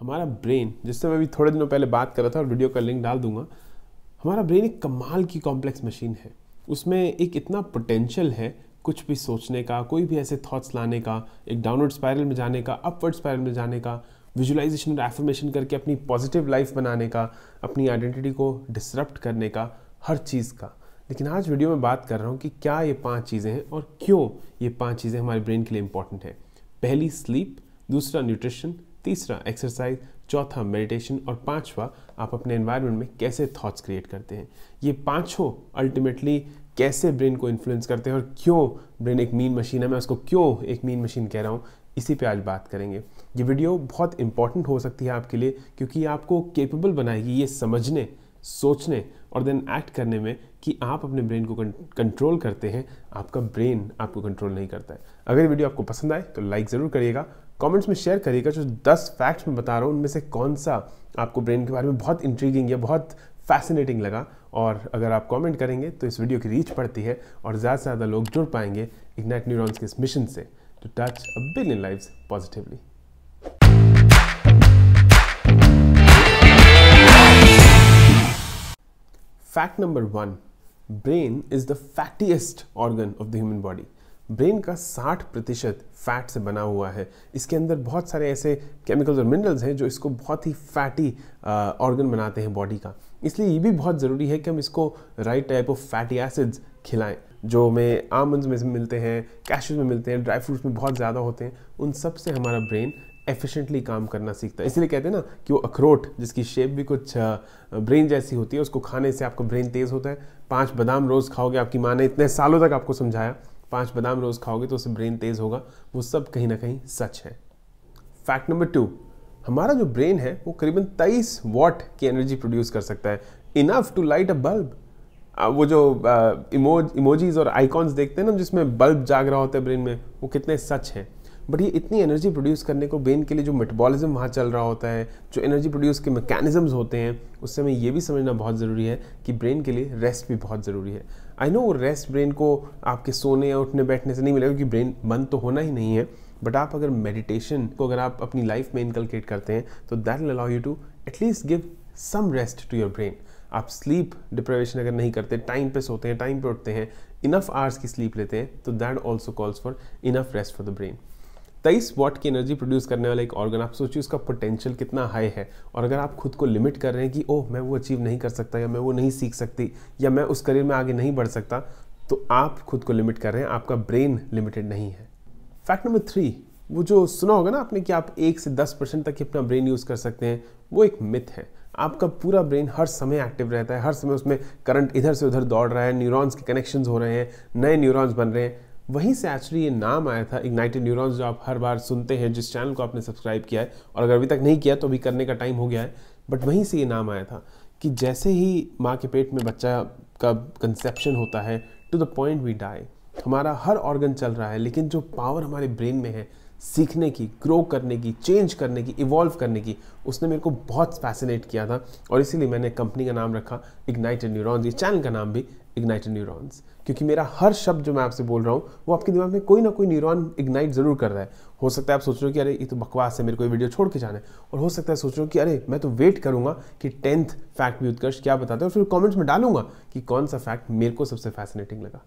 हमारा ब्रेन जिससे मैं अभी थोड़े दिनों पहले बात कर रहा था और वीडियो का लिंक डाल दूंगा हमारा ब्रेन एक कमाल की कॉम्प्लेक्स मशीन है उसमें एक इतना पोटेंशियल है कुछ भी सोचने का कोई भी ऐसे थॉट्स लाने का एक डाउनवर्ड स्पायरल में जाने का अपवर्ड स्पायरल में जाने का विजुलाइजेशन और एफर्मेशन करके अपनी पॉजिटिव लाइफ बनाने का अपनी आइडेंटिटी को डिसरप्ट करने का हर चीज़ का लेकिन आज वीडियो में बात कर रहा हूँ कि क्या ये पांच चीज़ें हैं और क्यों ये पांच चीज़ें हमारे ब्रेन के लिए इंपॉर्टेंट है पहली स्लीप दूसरा न्यूट्रिशन तीसरा एक्सरसाइज चौथा मेडिटेशन और पांचवा आप अपने एनवायरनमेंट में कैसे थॉट्स क्रिएट करते हैं ये पांचों अल्टीमेटली कैसे ब्रेन को इन्फ्लुएंस करते हैं और क्यों ब्रेन एक मीन मशीन है मैं उसको क्यों एक मीन मशीन कह रहा हूँ इसी पे आज बात करेंगे ये वीडियो बहुत इंपॉर्टेंट हो सकती है आपके लिए क्योंकि आपको केपेबल बनाएगी ये समझने सोचने और देन एक्ट करने में कि आप अपने ब्रेन को कंट्रोल करते हैं आपका ब्रेन आपको कंट्रोल नहीं करता है अगर वीडियो आपको पसंद आए तो लाइक ज़रूर करिएगा कमेंट्स में शेयर करिएगा जो 10 फैक्ट्स मैं बता रहा हूँ उनमें से कौन सा आपको ब्रेन के बारे में बहुत इंट्रीगिंग या बहुत फैसिनेटिंग लगा और अगर आप कमेंट करेंगे तो इस वीडियो की रीच पड़ती है और ज़्यादा से ज़्यादा लोग जुड़ पाएंगे इग्नाइट न्यूरॉन्स के इस मिशन से to touch a billion life positively fact number one brain is the fattiest organ of the human body brain का 60 प्रतिशत फैट से बना हुआ है इसके अंदर बहुत सारे ऐसे केमिकल्स और मिनरल्स हैं जो इसको बहुत ही फैटी ऑर्गन बनाते हैं बॉडी का इसलिए ये भी बहुत ज़रूरी है कि हम इसको right type of fatty acids खिलाएं जो हमें आमंड में मिलते हैं कैशूज में मिलते हैं ड्राई फ्रूट्स में बहुत ज़्यादा होते हैं उन सब से हमारा ब्रेन एफिशिएंटली काम करना सीखता है इसलिए कहते हैं ना कि वो अखरोट जिसकी शेप भी कुछ ब्रेन जैसी होती है उसको खाने से आपका ब्रेन तेज़ होता है पाँच बादाम रोज़ खाओगे आपकी माँ ने इतने सालों तक आपको समझाया पाँच बादाम रोज़ खाओगे तो उससे ब्रेन तेज़ होगा वो सब कहीं ना कहीं सच है फैक्ट नंबर टू हमारा जो ब्रेन है वो करीबन तेईस वॉट की एनर्जी प्रोड्यूस कर सकता है enough to light a bulb वो जो इमोज इमोजीज और आइकॉन्स देखते हैं ना जिसमें बल्ब जाग रहा होता है ब्रेन में वो कितने सच हैं बट ये इतनी एनर्जी प्रोड्यूस करने को ब्रेन के लिए जो मेटाबॉलिज्म वहाँ चल रहा होता है जो एनर्जी प्रोड्यूस के मैकेनिज़म्स होते हैं उससे हमें ये भी समझना बहुत ज़रूरी है कि ब्रेन के लिए रेस्ट भी बहुत ज़रूरी है आई नो रेस्ट ब्रेन को आपके सोने या उठने बैठने से नहीं मिलेगा क्योंकि ब्रेन बंद तो होना ही नहीं है बट आप अगर मेडिटेशन को अगर आप अपनी लाइफ में इनकलकेट करते हैं तो that will allow you to at least give some rest to your brain आप स्लीप डिप्रेवेशन अगर नहीं करते टाइम पे सोते हैं टाइम पे उठते हैं इनफ आवर्स की स्लीप लेते हैं तो that also calls for enough rest for the brain तेईस वॉट की एनर्जी प्रोड्यूस करने वाला एक ऑर्गन आप सोचिए उसका पोटेंशियल कितना हाई है और अगर आप खुद को लिमिट कर रहे हैं कि ओह मैं वो अचीव नहीं कर सकता या मैं वो नहीं सीख सकती या मैं उस करियर में आगे नहीं बढ़ सकता तो आप खुद को लिमिट कर रहे हैं आपका ब्रेन लिमिटेड नहीं है फैक्ट नंबर थ्री वो जो सुना होगा ना आपने कि आप एक से दस परसेंट तक अपना ब्रेन यूज़ कर सकते हैं वो एक मिथ है आपका पूरा ब्रेन हर समय एक्टिव रहता है हर समय उसमें करंट इधर से उधर दौड़ रहा है न्यूरॉन्स के कनेक्शंस हो रहे हैं नए न्यूरॉन्स बन रहे हैं वहीं से एक्चुअली ये नाम आया था इग्नाइटेड न्यूरॉन्स जो आप हर बार सुनते हैं जिस चैनल को आपने सब्सक्राइब किया है और अगर अभी तक नहीं किया तो अभी करने का टाइम हो गया है बट वहीं से ये नाम आया था कि जैसे ही माँ के पेट में बच्चा का कंसेप्शन होता है to the point we die हमारा हर ऑर्गन चल रहा है लेकिन जो पावर हमारे ब्रेन में है सीखने की ग्रो करने की चेंज करने की इवॉल्व करने की उसने मेरे को बहुत फैसिनेट किया था और इसीलिए मैंने कंपनी का नाम रखा इग्नाइटेड न्यूरॉन्स ये चैनल का नाम भी इग्नाइटेड न्यूरॉन्स क्योंकि मेरा हर शब्द जो मैं आपसे बोल रहा हूँ वो आपके दिमाग में कोई ना कोई न्यूरॉन इग्नाइट ज़रूर कर रहा है हो सकता है आप सोच रहे हो कि अरे ये तो बकवास है मेरे को ये वीडियो छोड़ के जाना है और हो सकता है सोच रहे हो कि अरे मैं तो वेट करूँगा कि टेंथ फैक्ट भी उत्कर्ष क्या बताते हैं और फिर कॉमेंट्स में डालूंगा कि कौन सा फैक्ट मेरे को सबसे फैसिनेटिंग लगा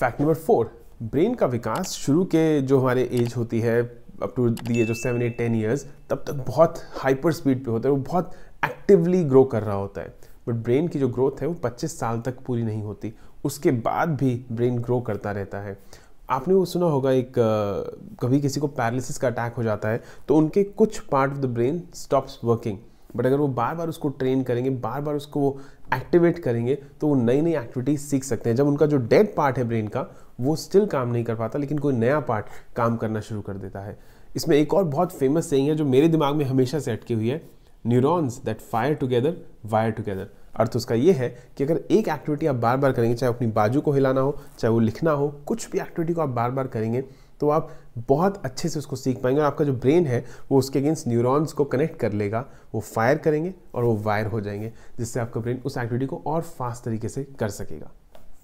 फैक्ट नंबर फोर ब्रेन का विकास शुरू के जो हमारे एज होती है up to the age of seven eight ten years तब तक बहुत हाइपर स्पीड पे होता है वो बहुत एक्टिवली ग्रो कर रहा होता है बट ब्रेन की जो ग्रोथ है वो 25 साल तक पूरी नहीं होती उसके बाद भी ब्रेन ग्रो करता रहता है आपने वो सुना होगा एक कभी किसी को पैरालिसिस का अटैक हो जाता है तो उनके कुछ part of the brain stops working but अगर वो बार बार उसको ट्रेन करेंगे बार बार उसको वो एक्टिवेट करेंगे तो वो नई नई एक्टिविटीज सीख सकते हैं जब उनका जो डेड पार्ट है ब्रेन का वो स्टिल काम नहीं कर पाता लेकिन कोई नया पार्ट काम करना शुरू कर देता है इसमें एक और बहुत फेमस सेइंग है जो मेरे दिमाग में हमेशा से अटकी हुई है neurons that fire together wire together अर्थ उसका ये है कि अगर एक एक्टिविटी आप बार बार करेंगे चाहे अपनी बाजू को हिलाना हो चाहे वो लिखना हो कुछ भी एक्टिविटी को आप बार बार करेंगे तो आप बहुत अच्छे से उसको सीख पाएंगे और आपका जो ब्रेन है वो उसके अगेंस्ट न्यूरॉन्स को कनेक्ट कर लेगा वो फायर करेंगे और वो वायर हो जाएंगे जिससे आपका ब्रेन उस एक्टिविटी को और फास्ट तरीके से कर सकेगा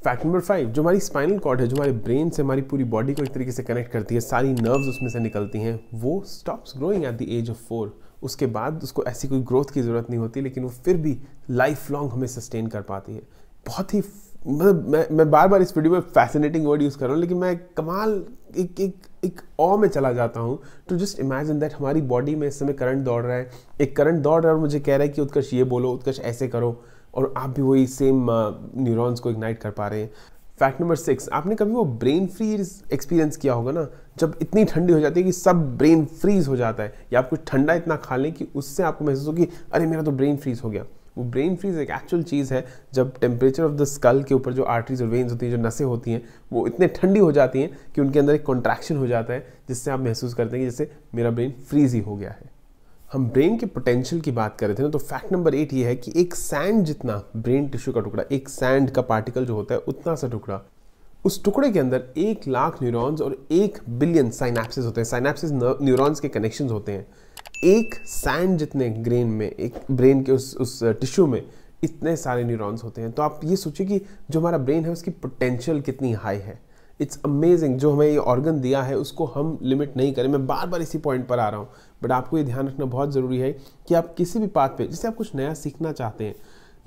फैक्ट नंबर फाइव जो हमारी स्पाइनल कॉर्ड है जो हमारे ब्रेन से हमारी पूरी बॉडी को एक तरीके से कनेक्ट करती है सारी नर्व्स उसमें से निकलती हैं वो stops growing at the age of four उसके बाद उसको ऐसी कोई ग्रोथ की ज़रूरत नहीं होती लेकिन वो फिर भी लाइफ लॉन्ग हमें सस्टेन कर पाती है बहुत ही मतलब मैं मैं बार बार इस वीडियो में फैसिनेटिंग वर्ड यूज़ कर रहा हूँ लेकिन मैं कमाल एक एक एक और में चला जाता हूँ टू जस्ट इमेजिन दैट हमारी बॉडी में इस समय करंट दौड़ रहा है एक करंट दौड़ रहा है और मुझे कह रहा है कि उत्कर्ष ये बोलो उत्कर्ष ऐसे करो और आप भी वही सेम न्यूरॉन्स uh, को इग्नाइट कर पा रहे हैं फैक्ट नंबर सिक्स आपने कभी वो ब्रेन फ्रीज एक्सपीरियंस किया होगा ना जब इतनी ठंडी हो जाती है कि सब ब्रेन फ्रीज हो जाता है या आप कुछ ठंडा इतना खा लें कि उससे आपको महसूस हो कि अरे मेरा तो ब्रेन फ्रीज हो गया वो ब्रेन फ्रीज एक एक्चुअल चीज़ है जब टेम्परेचर ऑफ द स्कल के ऊपर जो आर्टरीज और वेन्स होती हैं जो नसें होती हैं वो इतने ठंडी हो जाती हैं कि उनके अंदर एक कॉन्ट्रैक्शन हो जाता है जिससे आप महसूस करते हैं कि जैसे मेरा ब्रेन फ्रीज ही हो गया है हम ब्रेन के पोटेंशियल की बात कर रहे थे ना तो फैक्ट नंबर एट ये है कि एक सैंड जितना ब्रेन टिश्यू का टुकड़ा एक सैंड का पार्टिकल जो होता है उतना सा टुकड़ा उस टुकड़े के अंदर एक लाख न्यूरॉन्स और एक बिलियन साइनेप्सिस होते हैं साइनेप्सिस न्यूरॉन्स के कनेक्शन होते हैं एक सैंड जितने ग्रेन में एक ब्रेन के उस उस टिश्यू uh, में इतने सारे न्यूरॉन्स होते हैं तो आप ये सोचिए कि जो हमारा ब्रेन है उसकी पोटेंशियल कितनी हाई है इट्स अमेजिंग जो हमें ये ऑर्गन दिया है उसको हम लिमिट नहीं करें मैं बार बार इसी पॉइंट पर आ रहा हूँ बट आपको ये ध्यान रखना बहुत ज़रूरी है कि आप किसी भी बात पे जैसे आप कुछ नया सीखना चाहते हैं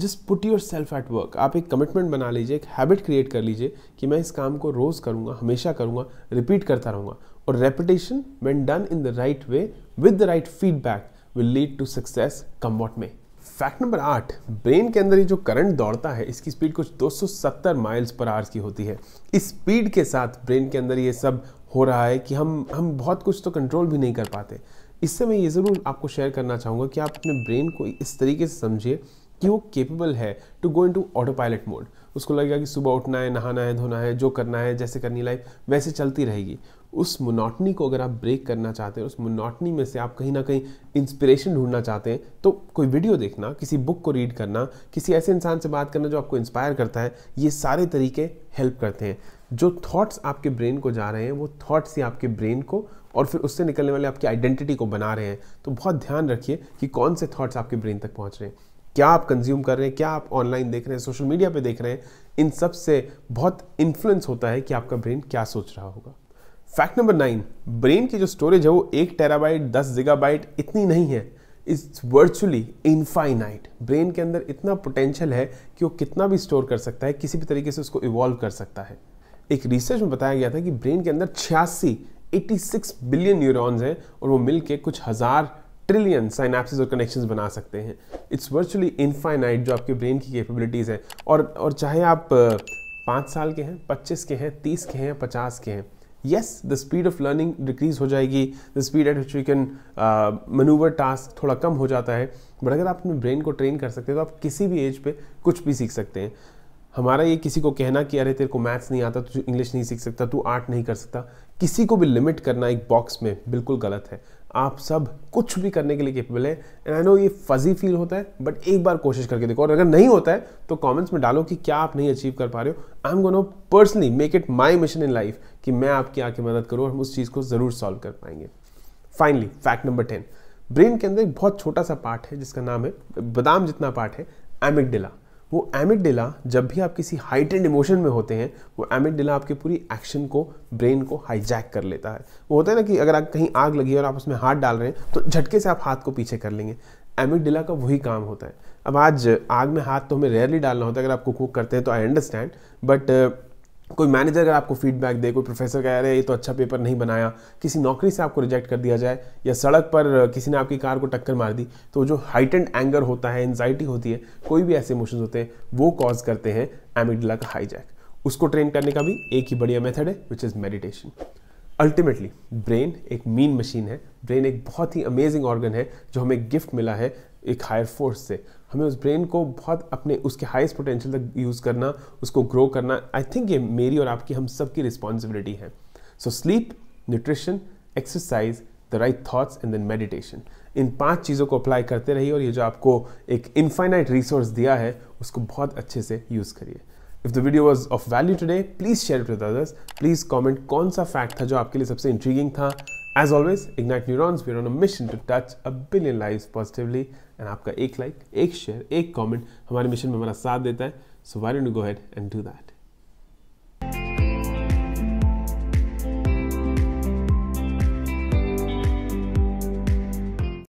just put yourself at work आप एक कमिटमेंट बना लीजिए एक हैबिट क्रिएट कर लीजिए कि मैं इस काम को रोज़ करूँगा हमेशा करूँगा रिपीट करता रहूँगा और repetition when done in the right way with the right feedback will lead to success come what में फैक्ट नंबर आठ ब्रेन के अंदर ये जो करंट दौड़ता है इसकी स्पीड कुछ 270 माइल्स पर आवर्स की होती है इस स्पीड के साथ ब्रेन के अंदर ये सब हो रहा है कि हम हम बहुत कुछ तो कंट्रोल भी नहीं कर पाते इससे मैं ये ज़रूर आपको शेयर करना चाहूँगा कि आप अपने ब्रेन को इस तरीके से समझिए कि वो केपेबल है to go into autopilot mode उसको लगेगा कि सुबह उठना है नहाना है धोना है जो करना है जैसे करनी लाइफ वैसे चलती रहेगी उस मोनोटनी को अगर आप ब्रेक करना चाहते हैं उस मोनोटनी में से आप कहीं ना कहीं इंस्पिरेशन ढूंढना चाहते हैं तो कोई वीडियो देखना किसी बुक को रीड करना किसी ऐसे इंसान से बात करना जो आपको इंस्पायर करता है ये सारे तरीके हेल्प करते हैं जो थॉट्स आपके ब्रेन को जा रहे हैं वो थॉट्स ही आपके ब्रेन को और फिर उससे निकलने वाले आपकी आइडेंटिटी को बना रहे हैं तो बहुत ध्यान रखिए कि कौन से थॉट्स आपके ब्रेन तक पहुँच रहे हैं क्या आप कंज्यूम कर रहे हैं क्या आप ऑनलाइन देख रहे हैं सोशल मीडिया पे देख रहे हैं इन सब से बहुत इन्फ्लुएंस होता है कि आपका ब्रेन क्या सोच रहा होगा फैक्ट नंबर नाइन ब्रेन की जो स्टोरेज है वो एक टेराबाइट दस जिगाबाइट इतनी नहीं है इट्स वर्चुअली इनफाइनाइट ब्रेन के अंदर इतना पोटेंशियल है कि वो कितना भी स्टोर कर सकता है किसी भी तरीके से उसको इवॉल्व कर सकता है एक रिसर्च में बताया गया था कि ब्रेन के अंदर छियासी 86 बिलियन न्यूरॉन्स हैं और वो मिलके कुछ हज़ार ट्रिलियन साइनाप्सिस और कनेक्शंस बना सकते हैं इट्स वर्चुअली इनफाइनाइट जो आपके ब्रेन की कैपेबिलिटीज़ हैं और और चाहे आप पाँच साल के हैं पच्चीस के हैं तीस के हैं पचास के हैं yes the speed of learning decrease हो जाएगी the speed at which you can manoeuvre task थोड़ा कम हो जाता है बट अगर आप अपने ब्रेन को ट्रेन कर सकते हैं तो आप किसी भी एज पे कुछ भी सीख सकते हैं हमारा ये किसी को कहना कि अरे तेरे को मैथ्स नहीं आता तू इंग्लिश नहीं सीख सकता तू आर्ट नहीं कर सकता किसी को भी लिमिट करना एक बॉक्स में बिल्कुल गलत है आप सब कुछ भी करने के लिए केपेबल है एंड आई नो ये फजी फील होता है बट एक बार कोशिश करके देखो और अगर नहीं होता है तो कमेंट्स में डालो कि क्या आप नहीं अचीव कर पा रहे हो I am go no personally make it my mission in life कि मैं आपकी आके मदद करूँ और हम उस चीज़ को ज़रूर सॉल्व कर पाएंगे finally fact number ten brain के अंदर एक बहुत छोटा सा पार्ट है जिसका नाम है बादाम जितना पार्ट है एमिगडिला वो एमिडिला जब भी आप किसी हाइट एंड इमोशन में होते हैं वो एमिडिला आपकी पूरी एक्शन को ब्रेन को हाईजैक कर लेता है वो होता है ना कि अगर आप कहीं आग लगी और आप उसमें हाथ डाल रहे हैं तो झटके से आप हाथ को पीछे कर लेंगे एमिडिला का वही काम होता है अब आज आग में हाथ तो हमें रेयरली डालना होता है अगर आप कुक वुक करते हैं तो आई अंडरस्टैंड बट कोई मैनेजर अगर आपको फीडबैक दे कोई प्रोफेसर कह रहे ये तो अच्छा पेपर नहीं बनाया किसी नौकरी से आपको रिजेक्ट कर दिया जाए या सड़क पर किसी ने आपकी कार को टक्कर मार दी तो जो हाइटेंड एंगर होता है एनजाइटी होती है कोई भी ऐसे इमोशंस होते हैं वो कॉज करते हैं एमिडला का हाईजैक उसको ट्रेन करने का भी एक ही बढ़िया मेथड है which is meditation ultimately brain एक मीन मशीन है ब्रेन एक बहुत ही अमेजिंग ऑर्गन है जो हमें गिफ्ट मिला है एक हायर फोर्स से हमें उस ब्रेन को बहुत अपने उसके हाईएस्ट पोटेंशियल तक यूज़ करना उसको ग्रो करना आई थिंक ये मेरी और आपकी हम सब की रिस्पॉन्सिबिलिटी है so sleep nutrition exercise the right thoughts and then meditation इन पांच चीज़ों को अप्लाई करते रहिए और ये जो आपको एक इन्फाइनाइट रिसोर्स दिया है उसको बहुत अच्छे से यूज़ करिए if the video was of value today please share with others please comment कौन सा फैक्ट था जो आपके लिए सबसे इंट्रीगिंग था as always ignite neurons we on a mission to touch a billion lives positively and आपका एक लाइक एक शेयर एक कमेंट हमारे मिशन में हमारा साथ देता है so why don't go head and do that